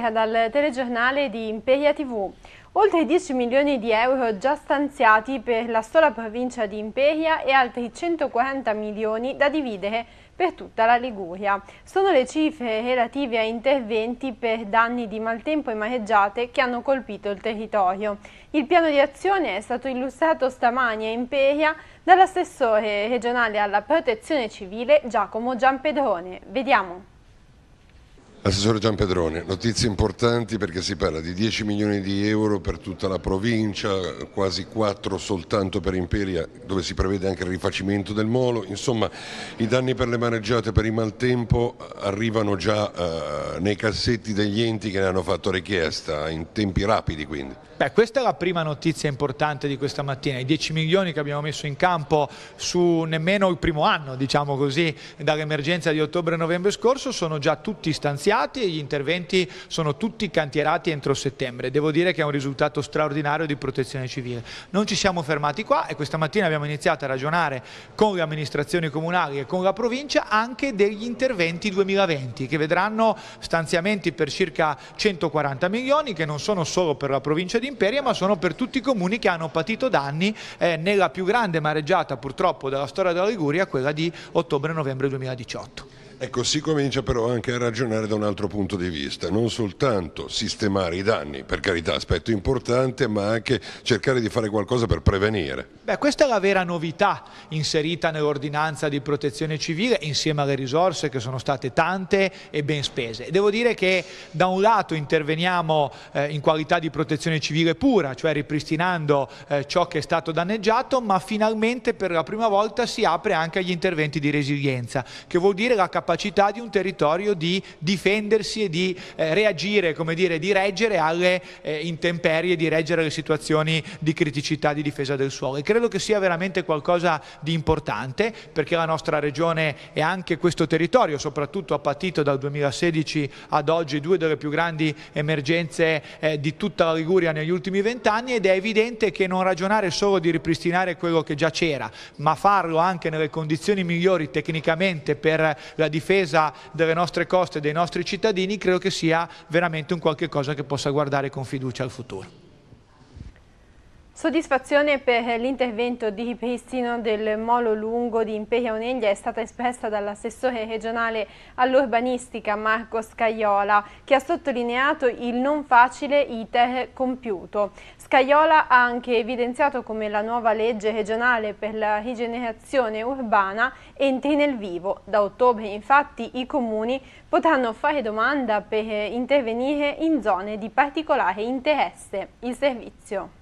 Fonseca dal telegiornale di Imperia TV. Oltre 10 milioni di euro già stanziati per la sola provincia di Imperia e altri 140 milioni da dividere per tutta la Liguria. Sono le cifre relative a interventi per danni di maltempo e mareggiate che hanno colpito il territorio. Il piano di azione è stato illustrato stamani a Imperia dall'assessore regionale alla protezione civile Giacomo Giampedrone. Vediamo. Assessore Gianpedrone, notizie importanti perché si parla di 10 milioni di euro per tutta la provincia, quasi 4 soltanto per Imperia, dove si prevede anche il rifacimento del molo. Insomma, i danni per le maneggiate, per il maltempo arrivano già eh, nei cassetti degli enti che ne hanno fatto richiesta, in tempi rapidi quindi. Beh, questa è la prima notizia importante di questa mattina, i 10 milioni che abbiamo messo in campo su nemmeno il primo anno, diciamo così, dall'emergenza di ottobre-novembre scorso sono già tutti stanziati e gli interventi sono tutti cantierati entro settembre. Devo dire che è un risultato straordinario di protezione civile. Non ci siamo fermati qua e questa mattina abbiamo iniziato a ragionare con le amministrazioni comunali e con la provincia anche degli interventi 2020 che vedranno stanziamenti per circa 140 milioni che non sono solo per la provincia di d'imperia ma sono per tutti i comuni che hanno patito danni eh, nella più grande mareggiata purtroppo della storia della Liguria, quella di ottobre-novembre 2018. Ecco, si comincia però anche a ragionare da un altro punto di vista, non soltanto sistemare i danni, per carità, aspetto importante, ma anche cercare di fare qualcosa per prevenire. Beh, questa è la vera novità inserita nell'ordinanza di protezione civile insieme alle risorse che sono state tante e ben spese. Devo dire che da un lato interveniamo eh, in qualità di protezione civile pura, cioè ripristinando eh, ciò che è stato danneggiato, ma finalmente per la prima volta si apre anche agli interventi di resilienza, che vuol dire la capacità capacità di un territorio di difendersi e di eh, reagire, come dire, di reggere alle eh, intemperie, di reggere alle situazioni di criticità di difesa del suolo. E credo che sia veramente qualcosa di importante perché la nostra regione e anche questo territorio soprattutto ha patito dal 2016 ad oggi due delle più grandi emergenze eh, di tutta la Liguria negli ultimi vent'anni ed è evidente che non ragionare solo di ripristinare quello che già c'era, ma farlo anche nelle condizioni migliori tecnicamente per la difesa difesa delle nostre coste e dei nostri cittadini credo che sia veramente un qualche cosa che possa guardare con fiducia al futuro. Soddisfazione per l'intervento di ripristino del molo lungo di Imperia Oneglia è stata espressa dall'assessore regionale all'urbanistica Marco Scaiola che ha sottolineato il non facile iter compiuto. Scaiola ha anche evidenziato come la nuova legge regionale per la rigenerazione urbana entri nel vivo. Da ottobre infatti i comuni potranno fare domanda per intervenire in zone di particolare interesse. Il servizio.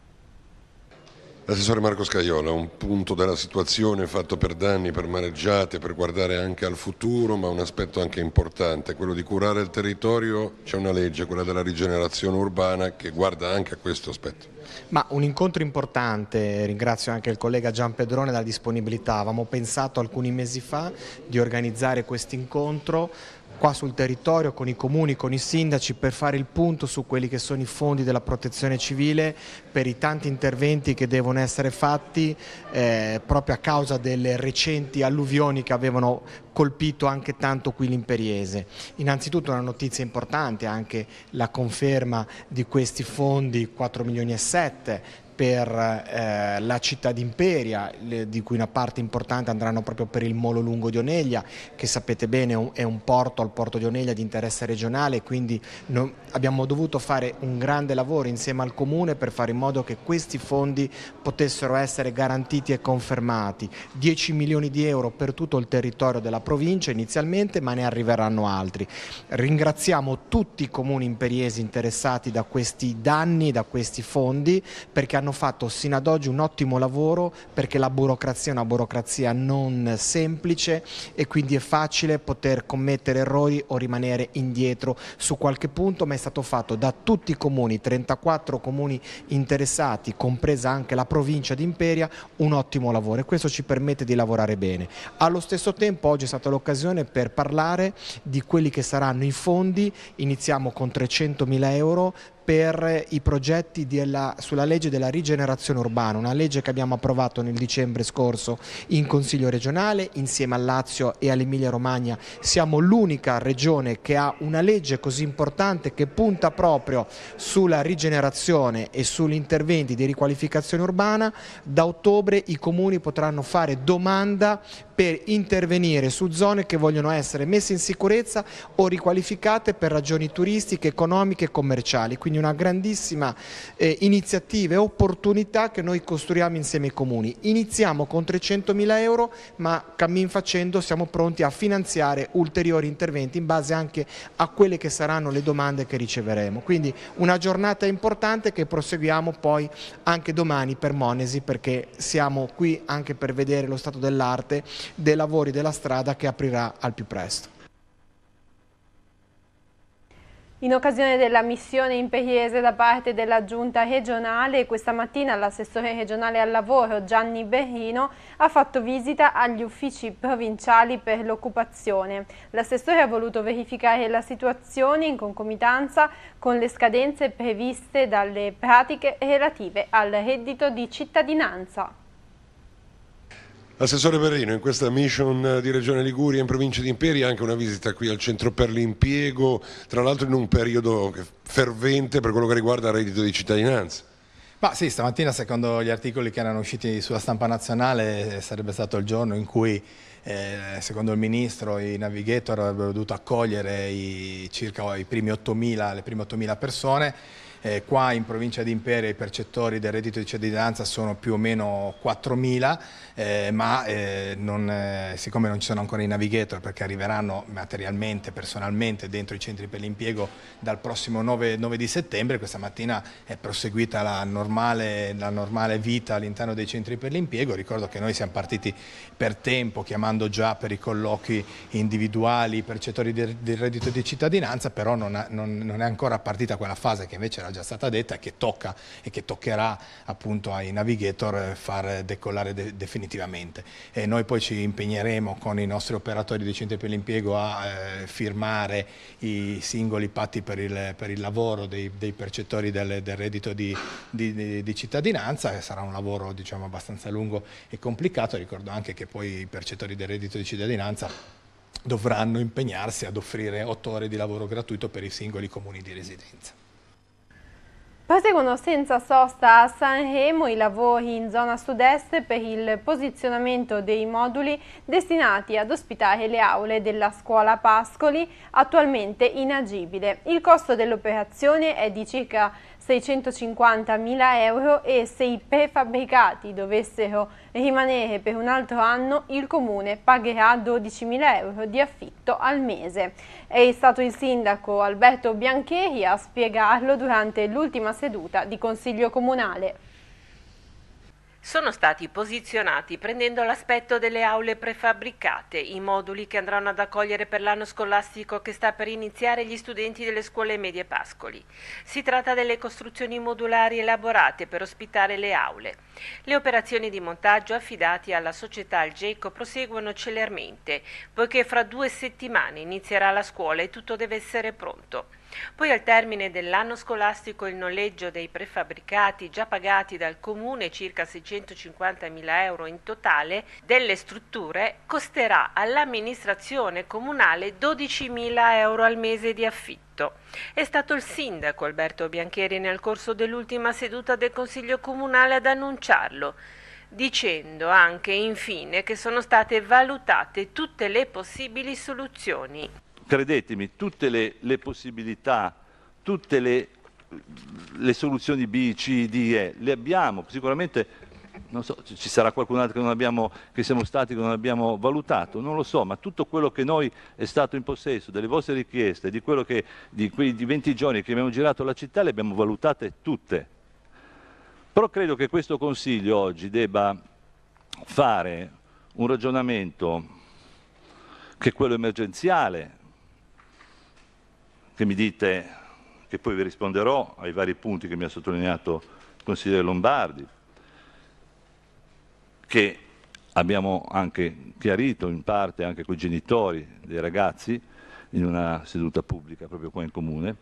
Assessore Marco Scaiola, un punto della situazione fatto per danni, per mareggiate, per guardare anche al futuro, ma un aspetto anche importante, quello di curare il territorio, c'è una legge, quella della rigenerazione urbana, che guarda anche a questo aspetto. Ma un incontro importante, ringrazio anche il collega Gian Pedrone della disponibilità, avevamo pensato alcuni mesi fa di organizzare questo incontro, qua sul territorio con i comuni, con i sindaci per fare il punto su quelli che sono i fondi della protezione civile per i tanti interventi che devono essere fatti eh, proprio a causa delle recenti alluvioni che avevano colpito anche tanto qui l'imperiese. Innanzitutto una notizia importante anche la conferma di questi fondi 4 milioni e 7 per eh, la città d'Imperia, di cui una parte importante andranno proprio per il molo lungo di Oneglia, che sapete bene è un porto al porto di Oneglia di interesse regionale, quindi no, abbiamo dovuto fare un grande lavoro insieme al Comune per fare in modo che questi fondi potessero essere garantiti e confermati. 10 milioni di euro per tutto il territorio della provincia inizialmente, ma ne arriveranno altri. Ringraziamo tutti i comuni imperiesi interessati da questi danni, da questi fondi, perché hanno hanno fatto sino ad oggi un ottimo lavoro perché la burocrazia è una burocrazia non semplice e quindi è facile poter commettere errori o rimanere indietro su qualche punto, ma è stato fatto da tutti i comuni, 34 comuni interessati, compresa anche la provincia di Imperia, un ottimo lavoro e questo ci permette di lavorare bene. Allo stesso tempo oggi è stata l'occasione per parlare di quelli che saranno i fondi, iniziamo con 300 mila euro per i progetti della, sulla legge della rigenerazione urbana, una legge che abbiamo approvato nel dicembre scorso in Consiglio regionale insieme a Lazio e all'Emilia Romagna. Siamo l'unica regione che ha una legge così importante che punta proprio sulla rigenerazione e sugli interventi di riqualificazione urbana. Da ottobre i comuni potranno fare domanda per intervenire su zone che vogliono essere messe in sicurezza o riqualificate per ragioni turistiche, economiche e commerciali. Quindi una grandissima eh, iniziativa e opportunità che noi costruiamo insieme ai comuni. Iniziamo con 300.000 euro ma cammin facendo siamo pronti a finanziare ulteriori interventi in base anche a quelle che saranno le domande che riceveremo. Quindi una giornata importante che proseguiamo poi anche domani per Monesi perché siamo qui anche per vedere lo stato dell'arte dei lavori della strada che aprirà al più presto. In occasione della missione in imperiese da parte della Giunta regionale, questa mattina l'assessore regionale al lavoro Gianni Berrino ha fatto visita agli uffici provinciali per l'occupazione. L'assessore ha voluto verificare la situazione in concomitanza con le scadenze previste dalle pratiche relative al reddito di cittadinanza. Assessore Berrino, in questa mission di Regione Liguria in provincia di Imperi anche una visita qui al Centro per l'Impiego, tra l'altro in un periodo fervente per quello che riguarda il reddito di cittadinanza. Ma sì, stamattina secondo gli articoli che erano usciti sulla stampa nazionale sarebbe stato il giorno in cui eh, secondo il Ministro i navigator avrebbero dovuto accogliere i, circa i primi 8.000, le prime 8.000 persone eh, qua in provincia di Imperia i percettori del reddito di cittadinanza sono più o meno 4.000, eh, ma eh, non, eh, siccome non ci sono ancora i navigator perché arriveranno materialmente, personalmente dentro i centri per l'impiego dal prossimo 9, 9, di settembre, questa mattina è proseguita la normale, la normale vita all'interno dei centri per l'impiego, ricordo che noi siamo partiti per tempo chiamando già per i colloqui individuali i percettori del, del reddito di cittadinanza, però non, ha, non, non è ancora partita quella fase che invece era era già stata detta e che tocca e che toccherà appunto ai navigator eh, far decollare de definitivamente. E noi poi ci impegneremo con i nostri operatori di centri per l'impiego a eh, firmare i singoli patti per il, per il lavoro dei, dei percettori del, del reddito di, di, di, di, cittadinanza, sarà un lavoro diciamo abbastanza lungo e complicato, ricordo anche che poi i percettori del reddito di cittadinanza dovranno impegnarsi ad offrire otto ore di lavoro gratuito per i singoli comuni di residenza. Proseguono senza sosta a Sanremo i lavori in zona sud-est per il posizionamento dei moduli destinati ad ospitare le aule della scuola Pascoli, attualmente inagibile. Il costo dell'operazione è di circa 650.000 euro e se i prefabbricati dovessero rimanere per un altro anno il comune pagherà 12.000 euro di affitto al mese. È stato il sindaco Alberto Biancheri a spiegarlo durante l'ultima seduta di Consiglio Comunale sono stati posizionati prendendo l'aspetto delle aule prefabbricate, i moduli che andranno ad accogliere per l'anno scolastico che sta per iniziare gli studenti delle scuole medie Pascoli. Si tratta delle costruzioni modulari elaborate per ospitare le aule. Le operazioni di montaggio affidate alla società Algeco proseguono celermente, poiché fra due settimane inizierà la scuola e tutto deve essere pronto. Poi al termine dell'anno scolastico il noleggio dei prefabbricati già pagati dal comune, circa 650.000 euro in totale, delle strutture costerà all'amministrazione comunale 12.000 euro al mese di affitto. È stato il sindaco Alberto Biancheri nel corso dell'ultima seduta del Consiglio Comunale ad annunciarlo dicendo anche infine che sono state valutate tutte le possibili soluzioni credetemi, tutte le, le possibilità, tutte le, le, soluzioni B, C, D, E, le abbiamo, sicuramente so, ci sarà qualcun altro che, abbiamo, che siamo stati che non abbiamo valutato, non lo so, ma tutto quello che noi è stato in possesso delle vostre richieste, di, che, di quei 20 giorni che abbiamo girato la città, le abbiamo valutate tutte. Però credo che questo Consiglio oggi debba fare un ragionamento che è quello emergenziale, che mi dite, che poi vi risponderò ai vari punti che mi ha sottolineato il consigliere Lombardi, che abbiamo anche chiarito in parte anche con i genitori dei ragazzi in una seduta pubblica proprio qua in comune,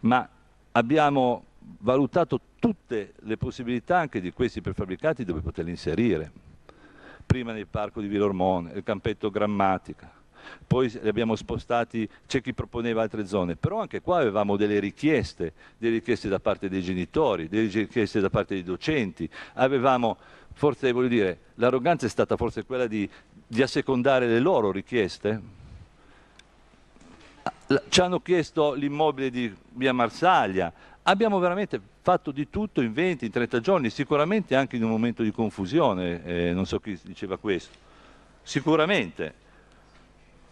ma abbiamo valutato tutte le possibilità anche di questi prefabbricati dove poterli inserire. Prima nel parco di Villa Ormone, il campetto Grammatica, poi li abbiamo spostati, c'è chi proponeva altre zone, però anche qua avevamo delle richieste, delle richieste da parte dei genitori, delle richieste da parte dei docenti, avevamo forse, voglio dire, l'arroganza è stata forse quella di, di assecondare le loro richieste, ah, ci hanno chiesto l'immobile di via Marsaglia, abbiamo veramente fatto di tutto in 20, in 30 giorni, sicuramente anche in un momento di confusione, eh, non so chi diceva questo, sicuramente.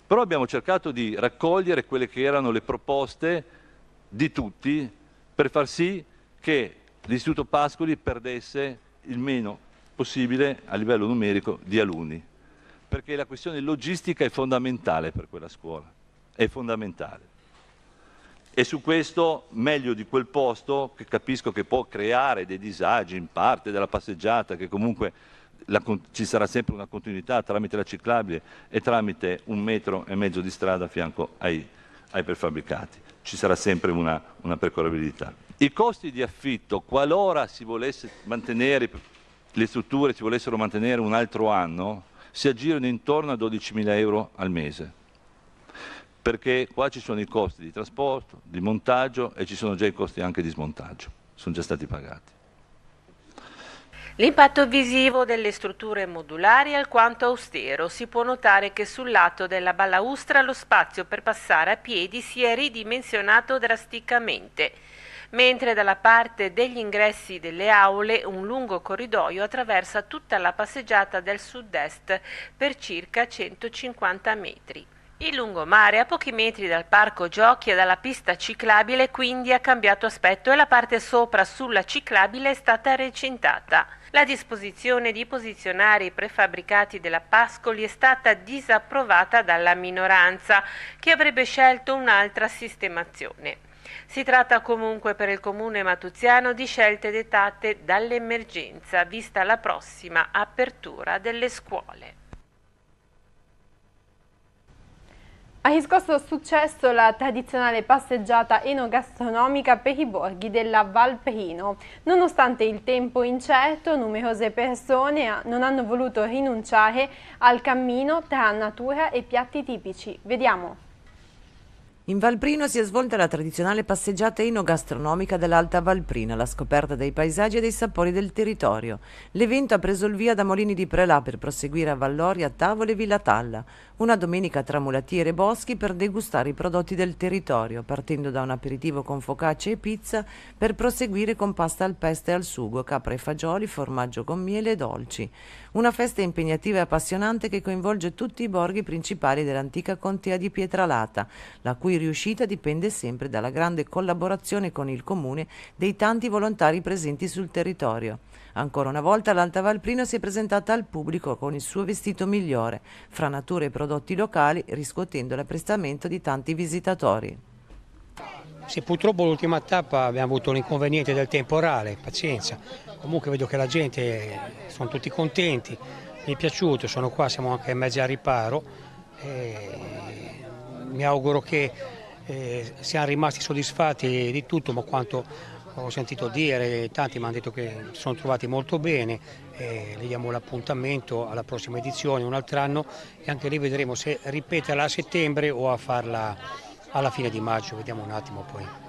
Però abbiamo cercato di raccogliere quelle che erano le proposte di tutti per far sì che l'Istituto Pascoli perdesse il meno possibile a livello numerico di alunni, perché la questione logistica è fondamentale per quella scuola, è fondamentale. E su questo, meglio di quel posto, che capisco che può creare dei disagi in parte della passeggiata, che comunque la, ci sarà sempre una continuità tramite la ciclabile e tramite un metro e mezzo di strada a fianco ai, ai prefabbricati. Ci sarà sempre una, una percorribilità. I costi di affitto, qualora si volesse mantenere le strutture, si volessero mantenere un altro anno, si aggirano intorno a 12.000 euro al mese perché qua ci sono i costi di trasporto, di montaggio e ci sono già i costi anche di smontaggio, sono già stati pagati. L'impatto visivo delle strutture modulari è alquanto austero. Si può notare che sul lato della balaustra lo spazio per passare a piedi si è ridimensionato drasticamente, mentre dalla parte degli ingressi delle aule un lungo corridoio attraversa tutta la passeggiata del sud-est per circa 150 metri. Il lungomare a pochi metri dal parco giochi e dalla pista ciclabile quindi ha cambiato aspetto e la parte sopra sulla ciclabile è stata recintata. La disposizione di posizionare i prefabbricati della Pascoli è stata disapprovata dalla minoranza, che avrebbe scelto un'altra sistemazione. Si tratta comunque per il comune matuziano di scelte dettate dall'emergenza, vista la prossima apertura delle scuole. Ha riscosso successo la tradizionale passeggiata enogastronomica per i borghi della Valperino. Nonostante il tempo incerto, numerose persone non hanno voluto rinunciare al cammino tra natura e piatti tipici. Vediamo. In Valprino si è svolta la tradizionale passeggiata enogastronomica dell'Alta Valprina, la scoperta dei paesaggi e dei sapori del territorio. L'evento ha preso il via da Molini di Prelà per proseguire a Valloria, Tavole e Villa Talla, una domenica tra mulattiere e boschi per degustare i prodotti del territorio, partendo da un aperitivo con focaccia e pizza per proseguire con pasta al pesto e al sugo, capra e fagioli, formaggio con miele e dolci. Una festa impegnativa e appassionante che coinvolge tutti i borghi principali dell'antica contea di Pietralata, la cui riuscita dipende sempre dalla grande collaborazione con il Comune dei tanti volontari presenti sul territorio. Ancora una volta l'Alta Valprino si è presentata al pubblico con il suo vestito migliore, fra natura e prodotti locali, riscuotendo l'apprestamento di tanti visitatori. Sì, purtroppo l'ultima tappa abbiamo avuto l'inconveniente del temporale, pazienza. Comunque vedo che la gente sono tutti contenti, mi è piaciuto, sono qua, siamo anche mezzi a riparo. E mi auguro che eh, siamo rimasti soddisfatti di tutto, ma quanto ho sentito dire, tanti mi hanno detto che si sono trovati molto bene, eh, le diamo l'appuntamento alla prossima edizione, un altro anno e anche lì vedremo se ripeterla a settembre o a farla alla fine di maggio, vediamo un attimo poi.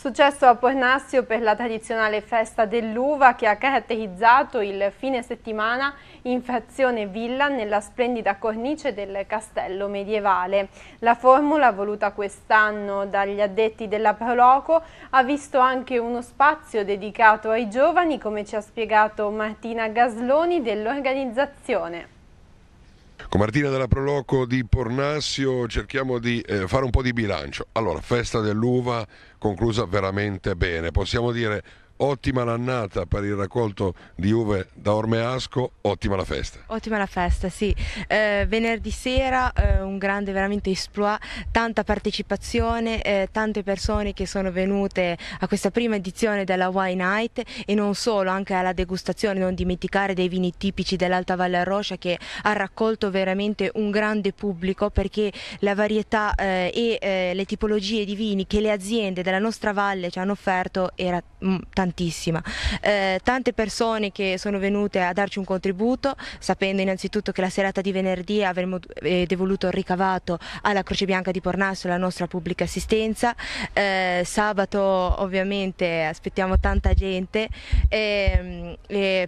Successo a Pornassio per la tradizionale festa dell'uva che ha caratterizzato il fine settimana in frazione Villa nella splendida cornice del castello medievale. La formula voluta quest'anno dagli addetti della Proloco ha visto anche uno spazio dedicato ai giovani come ci ha spiegato Martina Gasloni dell'organizzazione. Con ecco, Martina della Proloco di Pornassio cerchiamo di eh, fare un po' di bilancio. Allora, festa dell'uva conclusa veramente bene, possiamo dire ottima l'annata per il raccolto di uve da Ormeasco, ottima la festa. Ottima la festa, sì. Eh, venerdì sera eh, un grande veramente esploit, tanta partecipazione, eh, tante persone che sono venute a questa prima edizione della Wine Night e non solo, anche alla degustazione, non dimenticare dei vini tipici dell'Alta Valle Rocia che ha raccolto veramente un grande pubblico perché la varietà eh, e eh, le tipologie di vini che le aziende della nostra valle ci hanno offerto era mh, mm, tantissima tantissima. Eh, tante persone che sono venute a darci un contributo, sapendo innanzitutto che la serata di venerdì avremmo eh, devoluto il ricavato alla Croce Bianca di Pornasso, la nostra pubblica assistenza. Eh, sabato ovviamente aspettiamo tanta gente, ehm,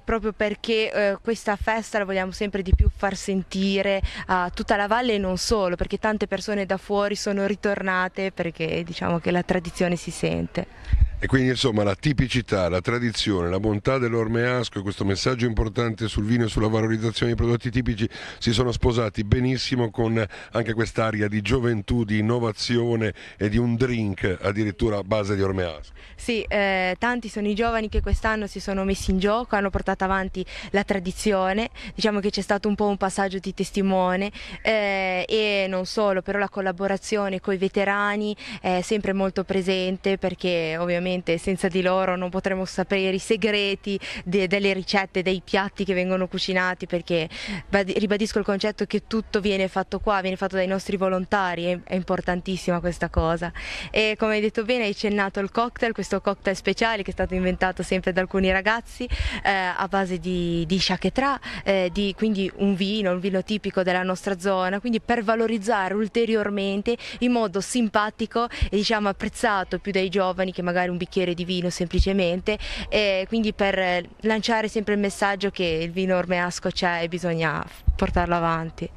proprio perché eh, questa festa la vogliamo sempre di più far sentire a tutta la valle e non solo, perché tante persone da fuori sono ritornate perché diciamo che la tradizione si sente. E quindi insomma la tipicità, la tradizione, la bontà dell'ormeasco e questo messaggio importante sul vino e sulla valorizzazione dei prodotti tipici si sono sposati benissimo con anche quest'area di gioventù, di innovazione e di un drink addirittura a base di ormeasco. Sì, eh, tanti sono i giovani che quest'anno si sono messi in gioco, hanno portato avanti la tradizione, diciamo che c'è stato un po' un passaggio di testimone eh, e non solo, però la collaborazione con i veterani è sempre molto presente perché ovviamente veramente senza di loro non potremmo sapere i segreti de delle ricette, dei piatti che vengono cucinati perché ribadisco il concetto che tutto viene fatto qua, viene fatto dai nostri volontari, è importantissima questa cosa. E come hai detto bene hai cennato il cocktail, questo cocktail speciale che è stato inventato sempre da alcuni ragazzi eh, a base di, di shaketra, eh, di, quindi un vino, un vino tipico della nostra zona, quindi per valorizzare ulteriormente in modo simpatico e diciamo apprezzato più dai giovani che magari un bicchiere di vino semplicemente, e quindi per lanciare sempre il messaggio che il vino ormeasco c'è e bisogna portarlo avanti.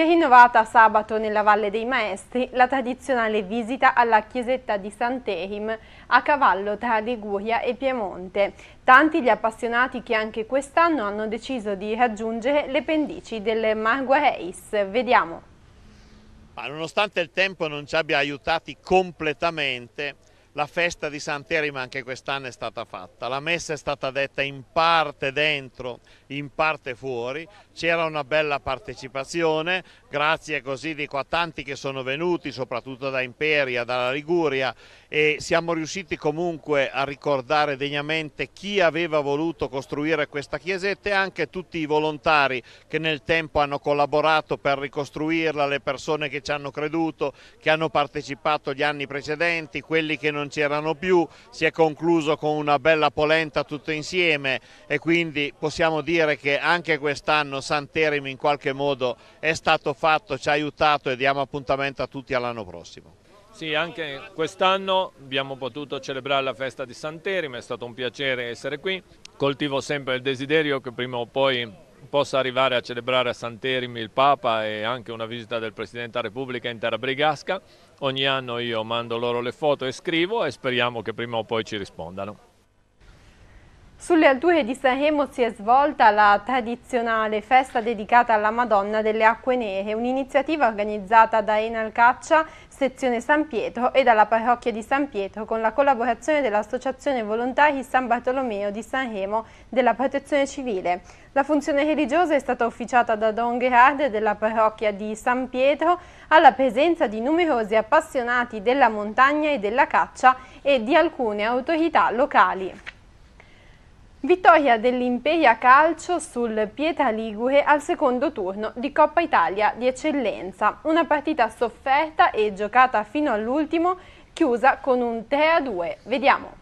Si è rinnovata sabato nella Valle dei Maestri la tradizionale visita alla chiesetta di Sant'Ehim a cavallo tra Liguria e Piemonte. Tanti gli appassionati che anche quest'anno hanno deciso di raggiungere le pendici del Marguereis. Vediamo. Ma nonostante il tempo non ci abbia aiutati completamente, la festa di Sant'Erima anche quest'anno è stata fatta, la messa è stata detta in parte dentro, in parte fuori, c'era una bella partecipazione, grazie così dico, a tanti che sono venuti, soprattutto da Imperia, dalla Liguria e siamo riusciti comunque a ricordare degnamente chi aveva voluto costruire questa chiesetta e anche tutti i volontari che nel tempo hanno collaborato per ricostruirla, le persone che ci hanno creduto, che hanno partecipato gli anni precedenti, quelli che non c'erano più, si è concluso con una bella polenta tutto insieme e quindi possiamo dire che anche quest'anno Santerimi in qualche modo è stato fatto, ci ha aiutato e diamo appuntamento a tutti all'anno prossimo. Sì, anche quest'anno abbiamo potuto celebrare la festa di Santerime, è stato un piacere essere qui. Coltivo sempre il desiderio che prima o poi possa arrivare a celebrare a Santerimi il Papa e anche una visita del Presidente della Repubblica in terra brigasca. Ogni anno io mando loro le foto e scrivo e speriamo che prima o poi ci rispondano. Sulle alture di Sanremo si è svolta la tradizionale festa dedicata alla Madonna delle Acque Nere, un'iniziativa organizzata da Enal Caccia, sezione San Pietro e dalla parrocchia di San Pietro con la collaborazione dell'Associazione Volontari San Bartolomeo di Sanremo della Protezione Civile. La funzione religiosa è stata officiata da Don Gerard della parrocchia di San Pietro alla presenza di numerosi appassionati della montagna e della caccia e di alcune autorità locali. Vittoria dell'Imperia Calcio sul Pietra Ligure al secondo turno di Coppa Italia di eccellenza. Una partita sofferta e giocata fino all'ultimo, chiusa con un 3-2. Vediamo.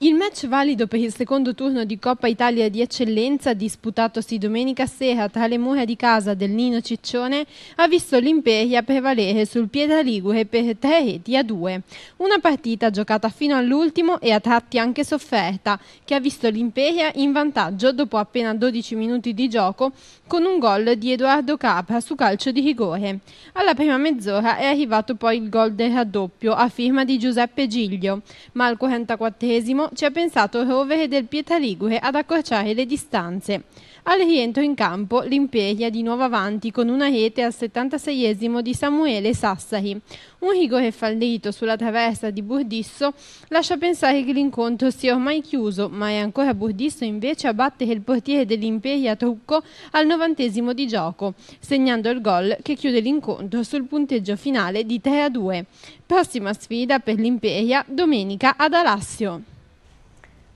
Il match valido per il secondo turno di Coppa Italia di eccellenza, disputatosi domenica sera tra le mura di casa del Nino Ciccione, ha visto l'Imperia prevalere sul Pietra Ligure per tre reti a due. Una partita giocata fino all'ultimo e a tratti anche sofferta, che ha visto l'Imperia in vantaggio dopo appena 12 minuti di gioco con un gol di Edoardo Capra su calcio di rigore. Alla prima mezz'ora è arrivato poi il gol del raddoppio a firma di Giuseppe Giglio, ma al 44esimo ci ha pensato Rovere del Pietarigure ad accorciare le distanze. Al rientro in campo l'Imperia di nuovo avanti con una rete al 76esimo di Samuele Sassari. Un rigore fallito sulla traversa di Burdisso lascia pensare che l'incontro sia ormai chiuso, ma è ancora Burdisso invece a battere il portiere dell'Imperia Trucco al 90esimo di gioco, segnando il gol che chiude l'incontro sul punteggio finale di 3 a 2. Prossima sfida per l'Imperia domenica ad Alassio.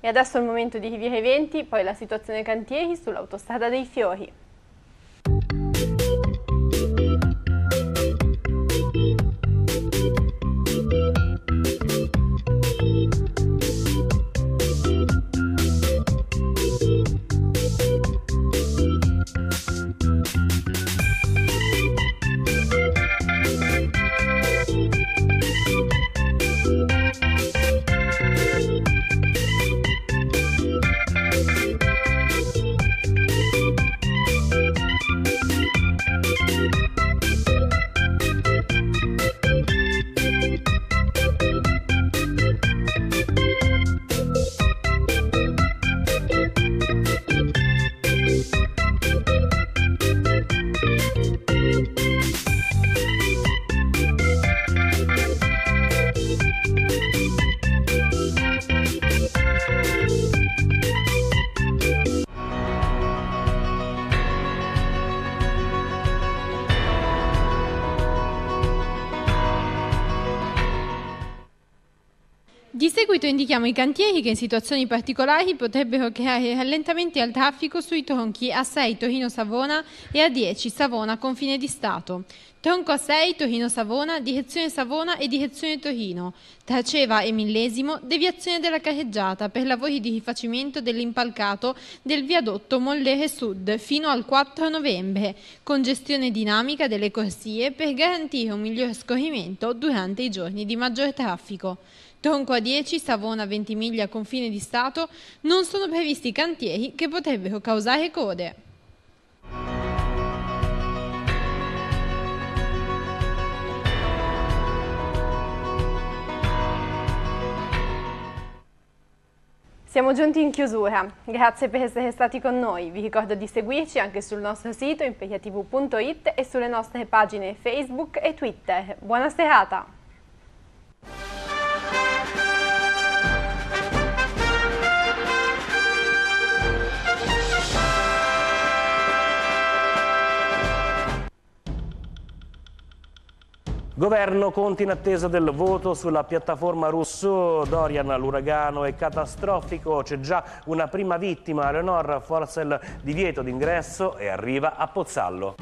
E adesso è il momento di i venti, poi la situazione cantieri sull'autostrada dei fiori. seguito indichiamo i cantieri che in situazioni particolari potrebbero creare rallentamenti al traffico sui tronchi A6 Torino-Savona e A10 Savona-Confine di Stato. Tronco A6 Torino-Savona, direzione Savona e direzione Torino. Traceva e millesimo, deviazione della carreggiata per lavori di rifacimento dell'impalcato del viadotto Mollere Sud fino al 4 novembre, con gestione dinamica delle corsie per garantire un miglior scorrimento durante i giorni di maggior traffico. Tonco a 10, Savona 20 miglia, confine di Stato, non sono previsti cantieri che potrebbero causare code. Siamo giunti in chiusura, grazie per essere stati con noi, vi ricordo di seguirci anche sul nostro sito imperiatv.it e sulle nostre pagine Facebook e Twitter. Buona serata! Governo Conti in attesa del voto sulla piattaforma russo. Dorian l'uragano è catastrofico, c'è già una prima vittima, Leonor forza il divieto d'ingresso e arriva a Pozzallo.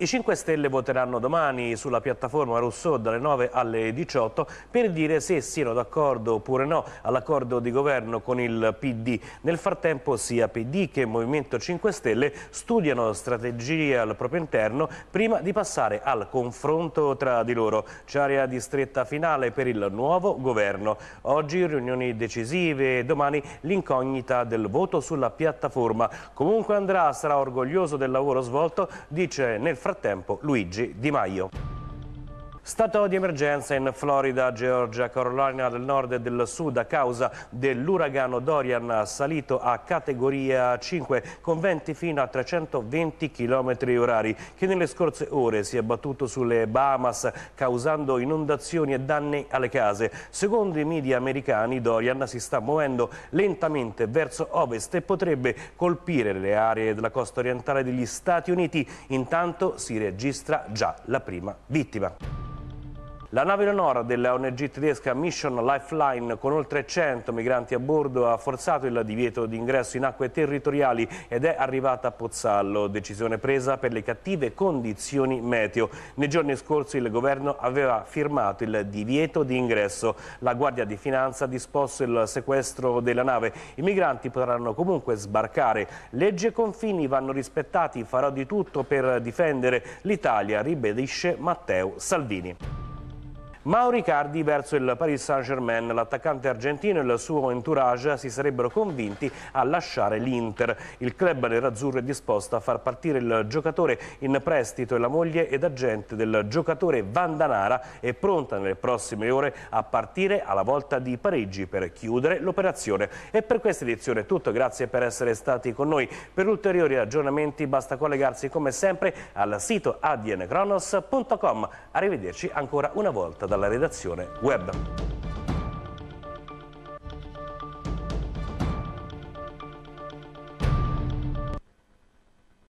I 5 Stelle voteranno domani sulla piattaforma Rousseau dalle 9 alle 18 per dire se siano d'accordo oppure no all'accordo di governo con il PD. Nel frattempo sia PD che Movimento 5 Stelle studiano strategie al proprio interno prima di passare al confronto tra di loro. C'è area di stretta finale per il nuovo governo. Oggi riunioni decisive e domani l'incognita del voto sulla piattaforma. Comunque andrà, sarà orgoglioso del lavoro svolto, dice nel frattempo frattempo Luigi Di Maio. Stato di emergenza in Florida, Georgia, Carolina del Nord e del Sud a causa dell'uragano Dorian salito a categoria 5 con venti fino a 320 km orari che nelle scorse ore si è battuto sulle Bahamas causando inondazioni e danni alle case. Secondo i media americani Dorian si sta muovendo lentamente verso ovest e potrebbe colpire le aree della costa orientale degli Stati Uniti. Intanto si registra già la prima vittima. La nave Leonora della ONG tedesca Mission Lifeline con oltre 100 migranti a bordo ha forzato il divieto di ingresso in acque territoriali ed è arrivata a Pozzallo, decisione presa per le cattive condizioni meteo. Nei giorni scorsi il governo aveva firmato il divieto di ingresso. La Guardia di Finanza ha disposto il sequestro della nave. I migranti potranno comunque sbarcare. Legge e confini vanno rispettati, farò di tutto per difendere. L'Italia ribadisce Matteo Salvini. Mauri Cardi verso il Paris Saint-Germain. L'attaccante argentino e il suo entourage si sarebbero convinti a lasciare l'Inter. Il club nerazzurro è disposto a far partire il giocatore in prestito e la moglie ed agente del giocatore Vandanara è pronta nelle prossime ore a partire alla volta di Parigi per chiudere l'operazione. E per questa edizione è tutto, grazie per essere stati con noi. Per ulteriori aggiornamenti basta collegarsi come sempre al sito adnchronos.com. Arrivederci ancora una volta dalla dalla redazione web.